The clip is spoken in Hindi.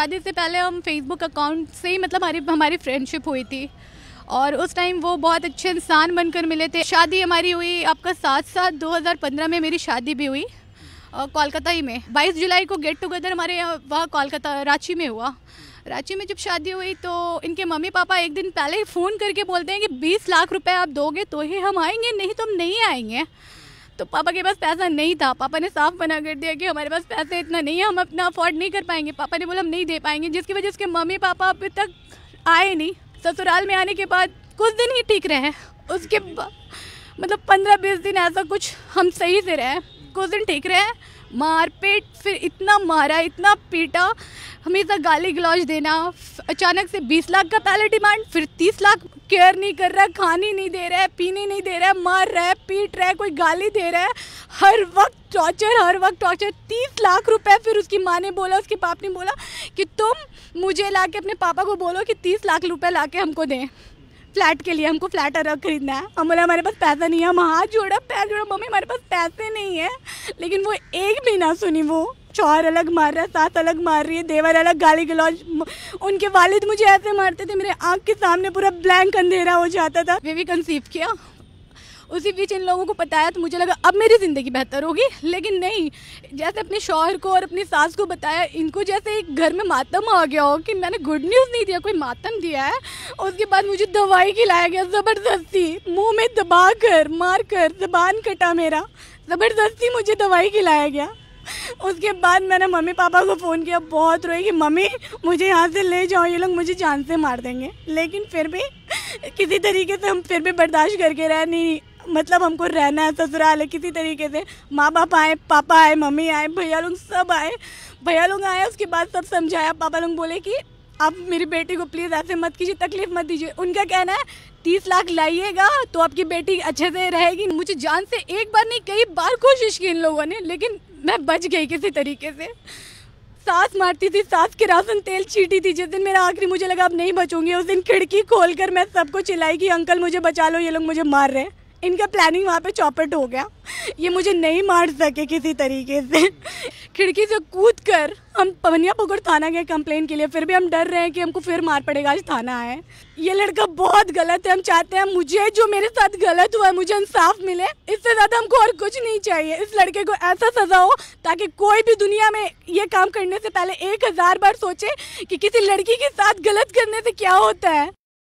शादी से पहले हम फेसबुक अकाउंट से ही मतलब हमारी हमारी फ्रेंडशिप हुई थी और उस टाइम वो बहुत अच्छे इंसान बनकर मिले थे शादी हमारी हुई आपका साथ साथ 2015 में मेरी शादी भी हुई कोलकाता ही में 22 जुलाई को गेट टुगेदर हमारे यहाँ वहाँ कोलकाता रांची में हुआ रांची में जब शादी हुई तो इनके मम्मी पापा एक दिन पहले ही फ़ोन करके बोलते हैं कि 20 लाख रुपए आप दोगे तो ही हम आएंगे नहीं तो हम नहीं आएंगे तो पापा के पास पैसा नहीं था पापा ने साफ मना कर दिया कि हमारे पास पैसे इतना नहीं है हम अपना अफोर्ड नहीं कर पाएंगे पापा ने बोला हम नहीं दे पाएंगे जिसकी वजह उसके मम्मी पापा अभी तक आए नहीं ससुराल में आने के बाद कुछ दिन ही ठीक रहे हैं उसके मतलब पंद्रह बीस दिन ऐसा कुछ हम सही से रहे कुछ दिन ठीक रहे हैं मारपीट फिर इतना मारा इतना पीटा हमेशा गाली गलौज देना अचानक से 20 लाख का पहले डिमांड फिर 30 लाख केयर नहीं कर रहा खाने नहीं दे रहा है पीने नहीं दे रहा है मार रहा है पीट रहा है कोई गाली दे रहा है हर वक्त टॉर्चर हर वक्त टॉर्चर तीस लाख रुपए फिर उसकी माँ ने बोला उसके पाप ने बोला कि तुम मुझे ला के अपने पापा को बोलो कि तीस लाख रुपये ला के हमको दें फ्लैट के लिए हमको फ्लैट अलग खरीदना है हम बोले हमारे पास पैसा नहीं है हम हाथ जोड़ा पैर जोड़ा मम्मी हमारे पास पैसे नहीं है लेकिन वो एक भी ना सुनी वो चार अलग मार रहा है सात अलग मार रही है देवर अलग गाली गलौज उनके वालिद मुझे ऐसे मारते थे मेरे आँख के सामने पूरा ब्लैंक अंधेरा हो जाता था वे भी कंसीव किया उसी बीच इन लोगों को बताया तो मुझे लगा अब मेरी ज़िंदगी बेहतर होगी लेकिन नहीं जैसे अपने शौहर को और अपनी सास को बताया इनको जैसे एक घर में मातम आ गया हो कि मैंने गुड न्यूज़ नहीं दिया कोई मातम दिया है उसके बाद मुझे दवाई खिलाया गया ज़बरदस्ती मुँह में दबा कर मार कर जबान कटा मेरा ज़बरदस्ती मुझे दवाई खिलाया गया उसके बाद मैंने मम्मी पापा को फ़ोन किया बहुत रोई कि मम्मी मुझे यहाँ से ले जाओ ये लोग मुझे जान से मार देंगे लेकिन फिर भी किसी तरीके से हम फिर भी बर्दाश्त करके रहे नहीं मतलब हमको रहना है ससुराल है किसी तरीके से माँ बाप आए पापा आए मम्मी आए भैया लोग सब आए भैया लोग आए उसके बाद सब समझाया पापा लोग बोले कि आप मेरी बेटी को प्लीज़ ऐसे मत कीजिए तकलीफ़ मत दीजिए उनका कहना है तीस लाख लाइएगा तो आपकी बेटी अच्छे से रहेगी मुझे जान से एक बार नहीं कई बार कोशिश की इन लोगों ने लेकिन मैं बच गई किसी तरीके से सांस मारती थी सांस के राशन तेल छीटी थी जिस दिन मेरा आखिरी मुझे लगा अब नहीं बचूंगी उस दिन खिड़की खोलकर मैं सबको चिल्लाई कि अंकल मुझे बचा लो ये लोग मुझे मार रहे हैं इनका प्लानिंग वहाँ पे चौपट हो गया ये मुझे नहीं मार सके किसी तरीके से खिड़की से कूद कर हम पवनिया पुकुर थाना गए कंप्लेन के लिए फिर भी हम डर रहे हैं कि हमको फिर मार पड़ेगा आज थाना आए ये लड़का बहुत गलत है हम चाहते हैं मुझे जो मेरे साथ गलत हुआ है मुझे इंसाफ मिले इससे ज़्यादा हमको और कुछ नहीं चाहिए इस लड़के को ऐसा सज़ा हो ताकि कोई भी दुनिया में ये काम करने से पहले एक हज़ार बार सोचे कि किसी लड़की के साथ गलत करने से क्या होता है